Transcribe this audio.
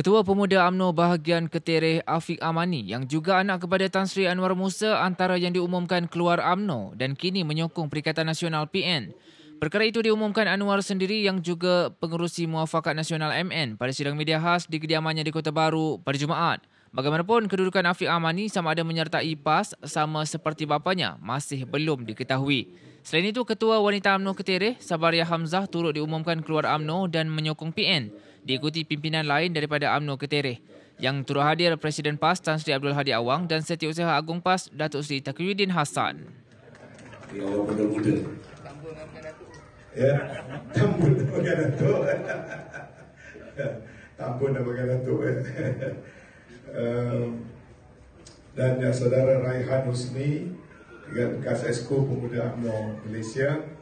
Ketua Pemuda AMNO Bahagian Ketereh Afiq Amani yang juga anak kepada Tan Sri Anwar Musa antara yang diumumkan keluar AMNO dan kini menyokong Perikatan Nasional PN. Perkara itu diumumkan Anwar sendiri yang juga pengerusi Muafakat Nasional MN pada sidang media khas di kediamannya di Kota Baru pada Jumaat. Bagaimanapun, kedudukan Afiq Ahmad ini sama ada menyertai PAS sama seperti bapanya masih belum diketahui. Selain itu, Ketua Wanita UMNO Ketereh, Sabariah Hamzah turut diumumkan keluar UMNO dan menyokong PN, diikuti pimpinan lain daripada UMNO Ketereh. Yang turut hadir Presiden PAS Tan Sri Abdul Hadi Awang dan Setiausaha Agung PAS Datuk Sri Takyuddin Hassan. Ya, awak muda muda. Tambun dengan Datuk. Ya, tambun dengan Datuk. Tambun dengan Datuk. Ehm, dan yang saudara Raihan Husni dekat bekas Esko Pemuda UMNO Malaysia